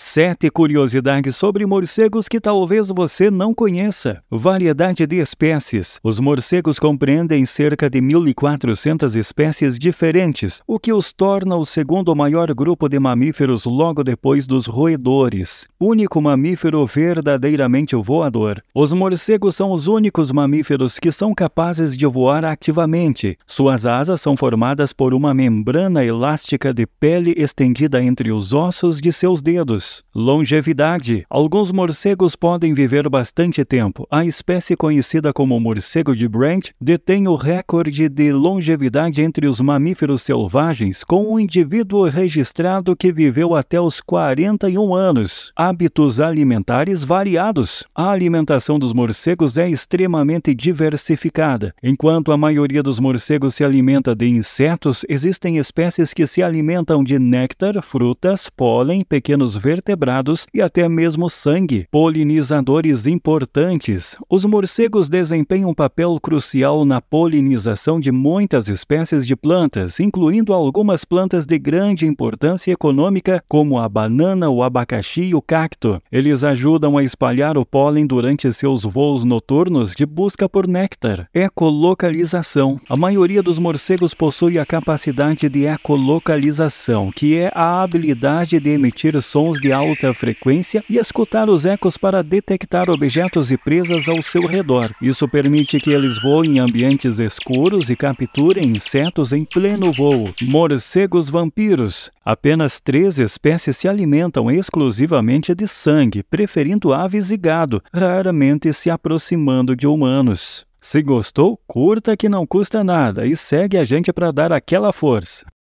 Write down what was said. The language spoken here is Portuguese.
Sete curiosidades sobre morcegos que talvez você não conheça. Variedade de espécies. Os morcegos compreendem cerca de 1.400 espécies diferentes, o que os torna o segundo maior grupo de mamíferos logo depois dos roedores. Único mamífero verdadeiramente voador. Os morcegos são os únicos mamíferos que são capazes de voar ativamente. Suas asas são formadas por uma membrana elástica de pele estendida entre os ossos de seus dedos. Longevidade: Alguns morcegos podem viver bastante tempo. A espécie conhecida como morcego de Brant detém o recorde de longevidade entre os mamíferos selvagens, com um indivíduo registrado que viveu até os 41 anos. Hábitos alimentares variados: A alimentação dos morcegos é extremamente diversificada. Enquanto a maioria dos morcegos se alimenta de insetos, existem espécies que se alimentam de néctar, frutas, pólen, pequenos vermes vertebrados e até mesmo sangue. Polinizadores importantes, os morcegos desempenham um papel crucial na polinização de muitas espécies de plantas, incluindo algumas plantas de grande importância econômica, como a banana, o abacaxi e o cacto. Eles ajudam a espalhar o pólen durante seus voos noturnos de busca por néctar. Ecolocalização. A maioria dos morcegos possui a capacidade de ecolocalização, que é a habilidade de emitir sons de de alta frequência e escutar os ecos para detectar objetos e presas ao seu redor. Isso permite que eles voem em ambientes escuros e capturem insetos em pleno voo. Morcegos vampiros. Apenas três espécies se alimentam exclusivamente de sangue, preferindo aves e gado, raramente se aproximando de humanos. Se gostou, curta que não custa nada e segue a gente para dar aquela força.